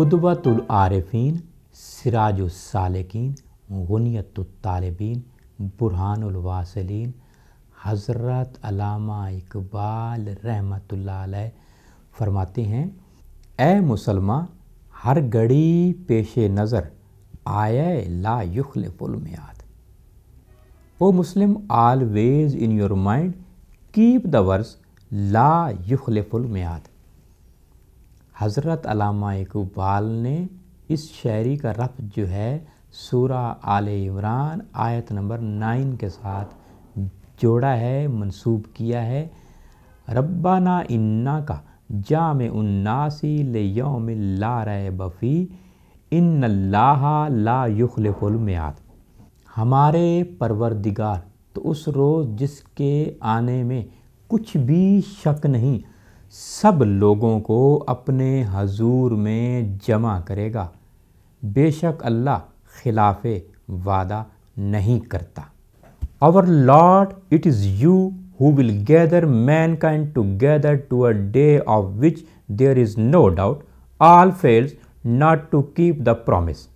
قدوت العارفین سراج السالکین غنیت الطالبین برہان الواصلین حضرت علامہ اقبال رحمۃ علیہ فرماتے ہیں اے مسلمہ ہر گھڑی پیش نظر آئے لا یخلف المیاد O Muslim always in your mind keep the verse لا یخلف المیاد حضرت علامہ اقبال نے اس شاعری کا رف جو ہے سورہ آل عمران آیت نمبر نائن کے ساتھ جوڑا ہے منسوب کیا ہے ربنا انا کا جامع الناسی لیوم لا ریب بفی ان اللہ لا یخلف المیاد ہمارے پروردگار تو اس روز جس کے آنے میں کچھ بھی شک نہیں سب لوگوں کو اپنے حضور میں جمع کرے گا بے شک اللہ خلاف وعدہ نہیں کرتا اور Lord it is you who will gather mankind together to a day of which there is no doubt Allah fails not to keep the promise